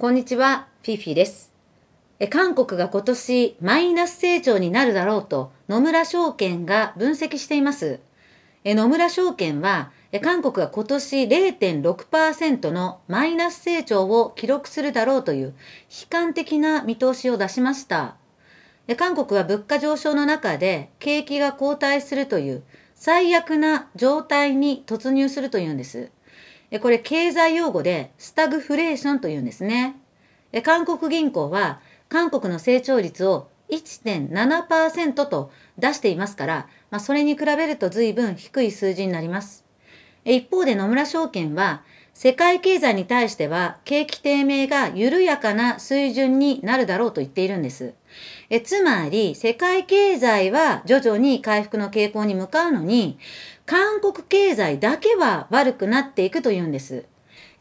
こんにちは、フィフィです。韓国が今年マイナス成長になるだろうと野村証券が分析しています。野村証券は韓国が今年0.6%のマイナス成長を記録するだろうという悲観的な見通しを出しました。韓国は物価上昇の中で景気が後退するという最悪な状態に突入するというんです。これ経済用語でスタグフレーションというんですね。韓国銀行は韓国の成長率を1.7%と出していますから、まあ、それに比べると随分低い数字になります。一方で野村証券は、世界経済に対しては景気低迷が緩やかな水準になるだろうと言っているんです。えつまり、世界経済は徐々に回復の傾向に向かうのに、韓国経済だけは悪くなっていくというんです。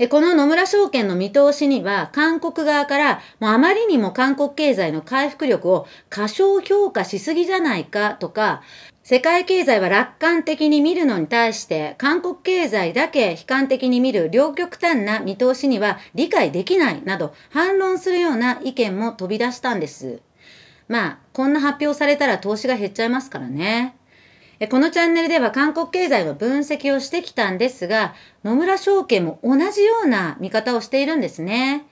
この野村証券の見通しには、韓国側から、もうあまりにも韓国経済の回復力を過小評価しすぎじゃないかとか、世界経済は楽観的に見るのに対して、韓国経済だけ悲観的に見る両極端な見通しには理解できないなど、反論するような意見も飛び出したんです。まあ、こんな発表されたら投資が減っちゃいますからね。このチャンネルでは韓国経済の分析をしてきたんですが、野村証券も同じような見方をしているんですね。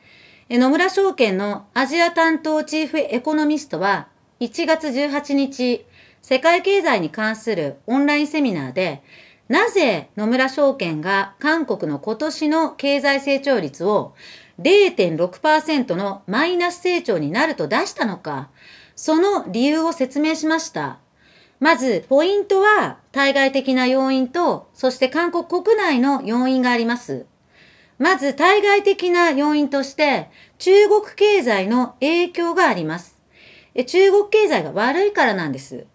野村証券のアジア担当チーフエコノミストは、1月18日、世界経済に関するオンラインセミナーで、なぜ野村証券が韓国の今年の経済成長率を0.6%のマイナス成長になると出したのか、その理由を説明しました。まず、ポイントは、対外的な要因と、そして韓国国内の要因があります。まず、対外的な要因として、中国経済の影響があります。中国経済が悪いからなんです。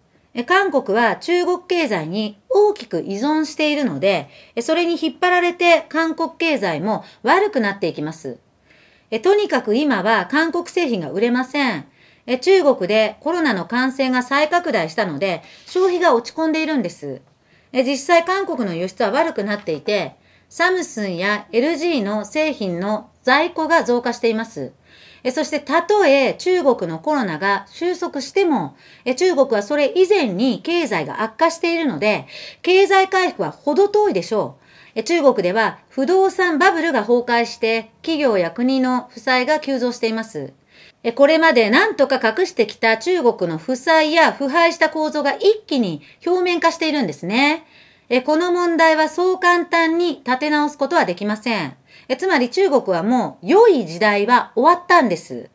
韓国は中国経済に大きく依存しているので、それに引っ張られて韓国経済も悪くなっていきます。とにかく今は韓国製品が売れません。え中国でコロナの感染が再拡大したので、消費が落ち込んでいるんです。え実際韓国の輸出は悪くなっていて、サムスンや LG の製品の在庫が増加しています。えそして、たとえ中国のコロナが収束してもえ、中国はそれ以前に経済が悪化しているので、経済回復は程遠いでしょう。中国では不動産バブルが崩壊して企業や国の負債が急増しています。これまで何とか隠してきた中国の負債や腐敗した構造が一気に表面化しているんですね。この問題はそう簡単に立て直すことはできません。つまり中国はもう良い時代は終わったんです。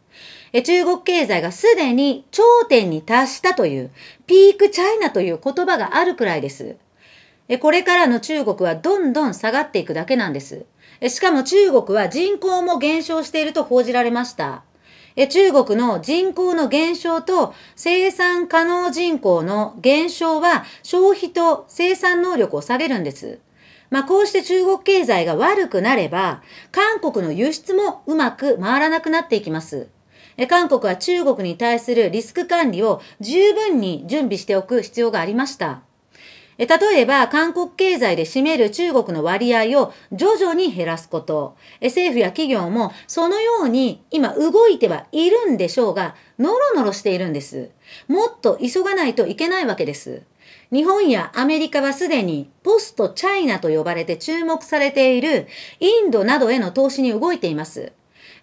中国経済がすでに頂点に達したという、ピークチャイナという言葉があるくらいです。これからの中国はどんどん下がっていくだけなんです。しかも中国は人口も減少していると報じられました。え中国の人口の減少と生産可能人口の減少は消費と生産能力を下げるんです。まあ、こうして中国経済が悪くなれば、韓国の輸出もうまく回らなくなっていきます。韓国は中国に対するリスク管理を十分に準備しておく必要がありました。例えば、韓国経済で占める中国の割合を徐々に減らすこと。政府や企業もそのように今動いてはいるんでしょうが、ノロノロしているんです。もっと急がないといけないわけです。日本やアメリカはすでにポストチャイナと呼ばれて注目されているインドなどへの投資に動いています。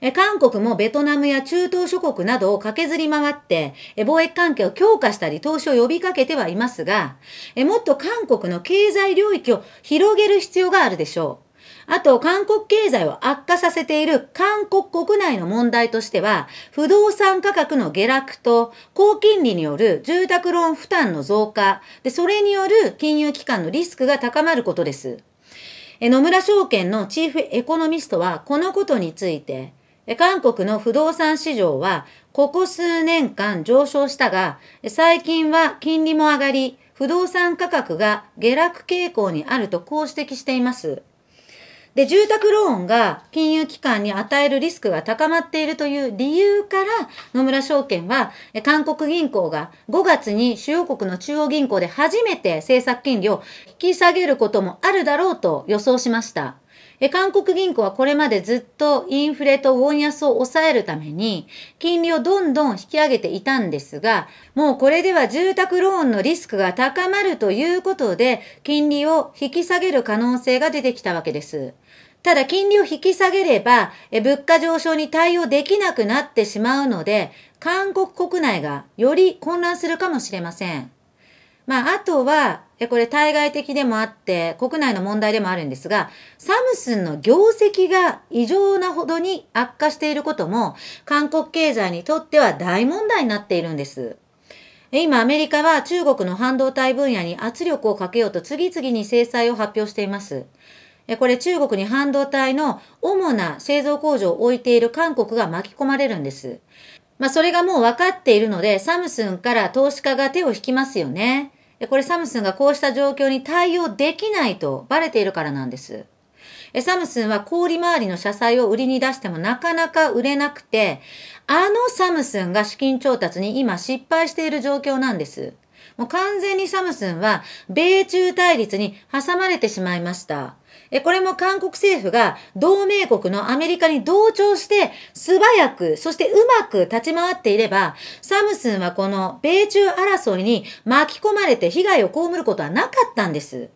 え韓国もベトナムや中東諸国などを駆けずり回って、え貿易関係を強化したり投資を呼びかけてはいますが、えもっと韓国の経済領域を広げる必要があるでしょう。あと、韓国経済を悪化させている韓国国内の問題としては、不動産価格の下落と、高金利による住宅ローン負担の増加、でそれによる金融機関のリスクが高まることです。野村証券のチーフエコノミストは、このことについて、韓国の不動産市場は、ここ数年間上昇したが、最近は金利も上がり、不動産価格が下落傾向にあるとこう指摘しています。で、住宅ローンが金融機関に与えるリスクが高まっているという理由から、野村証券は、韓国銀行が5月に主要国の中央銀行で初めて政策金利を引き下げることもあるだろうと予想しました。韓国銀行はこれまでずっとインフレとウォン安を抑えるために、金利をどんどん引き上げていたんですが、もうこれでは住宅ローンのリスクが高まるということで、金利を引き下げる可能性が出てきたわけです。ただ金利を引き下げれば、物価上昇に対応できなくなってしまうので、韓国国内がより混乱するかもしれません。まあ、あとは、で、これ対外的でもあって、国内の問題でもあるんですが、サムスンの業績が異常なほどに悪化していることも、韓国経済にとっては大問題になっているんです。今、アメリカは中国の半導体分野に圧力をかけようと次々に制裁を発表しています。これ中国に半導体の主な製造工場を置いている韓国が巻き込まれるんです。まあそれがもう分かっているので、サムスンから投資家が手を引きますよね。で、これサムスンがこうした状況に対応できないとバレているからなんです。サムスンは氷回りの社債を売りに出してもなかなか売れなくて、あのサムスンが資金調達に今失敗している状況なんです。もう完全にサムスンは米中対立に挟まれてしまいました。えこれも韓国政府が同盟国のアメリカに同調して素早く、そしてうまく立ち回っていれば、サムスンはこの米中争いに巻き込まれて被害を被ることはなかったんです。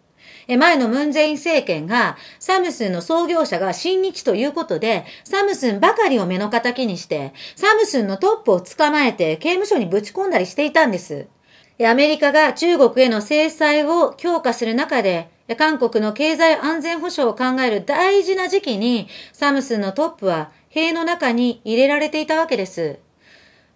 前のムン・ジェイン政権が、サムスンの創業者が親日ということで、サムスンばかりを目の敵にして、サムスンのトップを捕まえて刑務所にぶち込んだりしていたんです。アメリカが中国への制裁を強化する中で、韓国の経済安全保障を考える大事な時期に、サムスンのトップは塀の中に入れられていたわけです。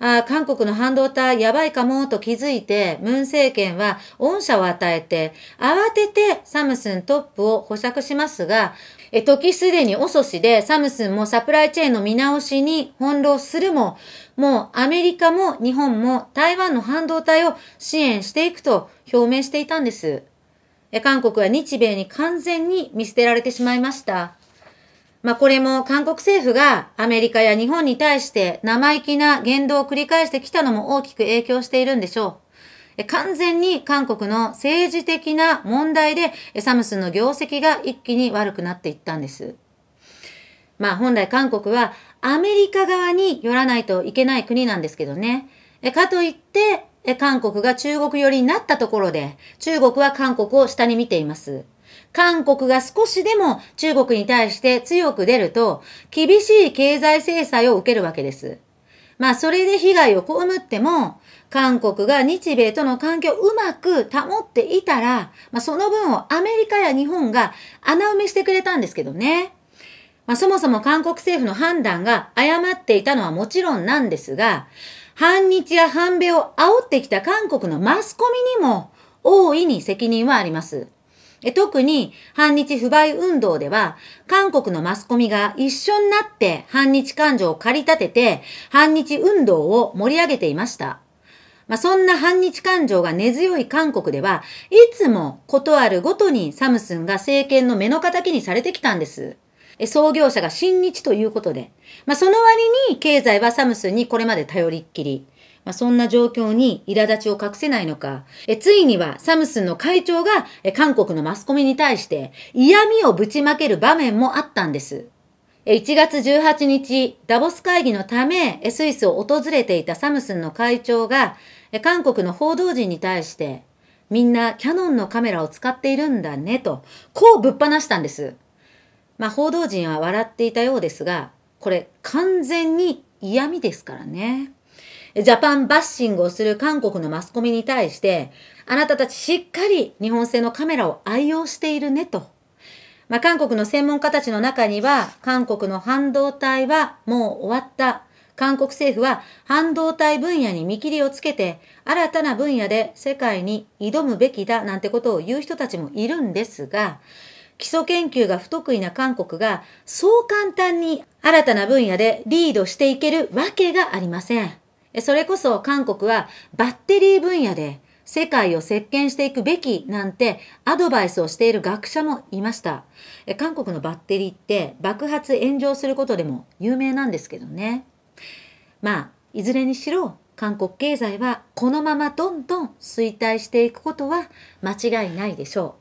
あ韓国の半導体やばいかもと気づいて、ムン政権は恩赦を与えて、慌ててサムスントップを保釈しますが、え時すでに遅しで、サムスンもサプライチェーンの見直しに翻弄するも、もうアメリカも日本も台湾の半導体を支援していくと表明していたんです。韓国は日米に完全に見捨てられてしまいました。まあこれも韓国政府がアメリカや日本に対して生意気な言動を繰り返してきたのも大きく影響しているんでしょう。完全に韓国の政治的な問題でサムスンの業績が一気に悪くなっていったんです。まあ本来韓国はアメリカ側に寄らないといけない国なんですけどね。かといって韓国が中国寄りになったところで、中国は韓国を下に見ています。韓国が少しでも中国に対して強く出ると、厳しい経済制裁を受けるわけです。まあ、それで被害を被っても、韓国が日米との関係をうまく保っていたら、まあ、その分をアメリカや日本が穴埋めしてくれたんですけどね。まあ、そもそも韓国政府の判断が誤っていたのはもちろんなんですが、反日や反米を煽ってきた韓国のマスコミにも大いに責任はあります。特に反日不買運動では、韓国のマスコミが一緒になって反日感情を駆り立てて、反日運動を盛り上げていました。まあ、そんな反日感情が根強い韓国では、いつもことあるごとにサムスンが政権の目の敵にされてきたんです。創業者が親日ということで、まあ、その割に経済はサムスンにこれまで頼りっきり。まあ、そんな状況に苛立ちを隠せないのか、えついにはサムスンの会長がえ韓国のマスコミに対して嫌味をぶちまける場面もあったんです。1月18日、ダボス会議のため、スイスを訪れていたサムスンの会長が、韓国の報道陣に対して、みんなキャノンのカメラを使っているんだねと、こうぶっ放したんです。まあ、報道陣は笑っていたようですが、これ完全に嫌味ですからね。ジャパンバッシングをする韓国のマスコミに対して、あなたたちしっかり日本製のカメラを愛用しているねと。まあ、韓国の専門家たちの中には、韓国の半導体はもう終わった。韓国政府は半導体分野に見切りをつけて、新たな分野で世界に挑むべきだなんてことを言う人たちもいるんですが、基礎研究が不得意な韓国がそう簡単に新たな分野でリードしていけるわけがありません。それこそ韓国はバッテリー分野で世界を席巻していくべきなんてアドバイスをしている学者もいました。韓国のバッテリーって爆発炎上することでも有名なんですけどね。まあ、いずれにしろ韓国経済はこのままどんどん衰退していくことは間違いないでしょう。